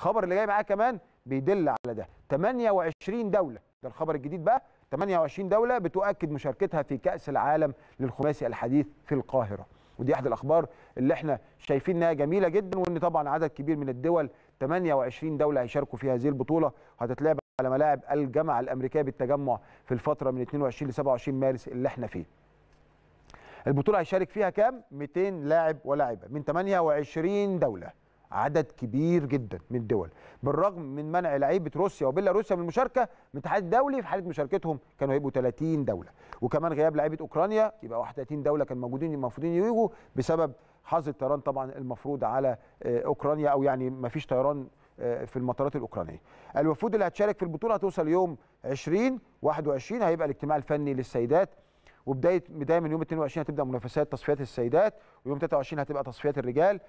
الخبر اللي جاي معاه كمان بيدل على ده 28 دوله ده الخبر الجديد بقى 28 دوله بتؤكد مشاركتها في كاس العالم للخماسي الحديث في القاهره ودي احد الاخبار اللي احنا شايفين انها جميله جدا وان طبعا عدد كبير من الدول 28 دوله هيشاركوا في هذه البطوله وهتتلعب على ملاعب الجامعه الامريكيه بالتجمع في الفتره من 22 ل 27 مارس اللي احنا فيه البطوله هيشارك فيها كام 200 لاعب ولاعبه من 28 دوله عدد كبير جدا من الدول بالرغم من منع لعيبه روسيا وبيلاروسيا من المشاركه من الاتحاد الدولي في حاله مشاركتهم كانوا هيبقوا 30 دوله وكمان غياب لعيبه اوكرانيا يبقى 31 دوله كانوا موجودين المفروض يجوا بسبب حظر الطيران طبعا المفروض على آه، اوكرانيا او يعني ما فيش طيران آه، في المطارات الاوكرانيه. الوفود اللي هتشارك في البطوله هتوصل يوم 20 21 هيبقى الاجتماع الفني للسيدات وبدايه بدايه من يوم 22 هتبدا منافسات تصفيات السيدات ويوم 23 هتبقى تصفيات الرجال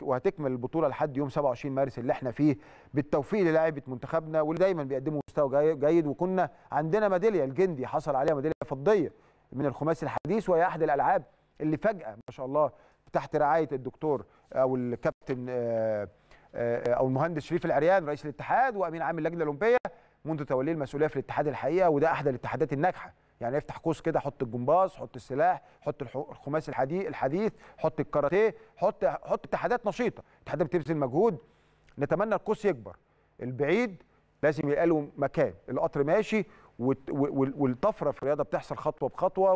وهتكمل البطوله لحد يوم 27 مارس اللي احنا فيه بالتوفيق للاعيبه منتخبنا واللي دايما بيقدموا مستوى جيد وكنا عندنا ميداليه الجندي حصل عليها ميداليه فضيه من الخماسي الحديث وهي احد الالعاب اللي فجاه ما شاء الله تحت رعايه الدكتور او الكابتن آه، آه، او المهندس شريف العريان رئيس الاتحاد وامين عام اللجنه الاولمبيه منذ توليه المسؤوليه في الاتحاد الحقيقه وده احد الاتحادات الناجحه يعني افتح قوس كده حط الجمباز حط السلاح حط الخماس الحديث الحديث حط الكاراتيه حط حط اتحادات نشيطه اتحادات بتبذل مجهود نتمنى القوس يكبر البعيد لازم يبقى له مكان القطر ماشي والطفره في الرياضه بتحصل خطوه بخطوه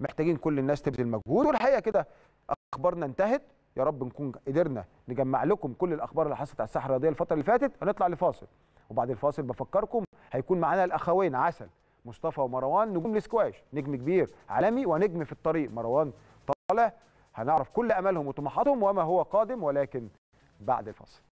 ومحتاجين كل الناس تبذل مجهود والحقيقه كده اخبارنا انتهت يا رب نكون قدرنا نجمع لكم كل الاخبار اللي حصلت على الساحه الرياضيه الفتره اللي فاتت هنطلع لفاصل وبعد الفاصل بفكركم هيكون معانا الاخوين عسل مصطفى ومروان نجوم الاسكواش نجم كبير عالمي ونجم في الطريق مروان طالع هنعرف كل امالهم وطموحاتهم وما هو قادم ولكن بعد الفاصل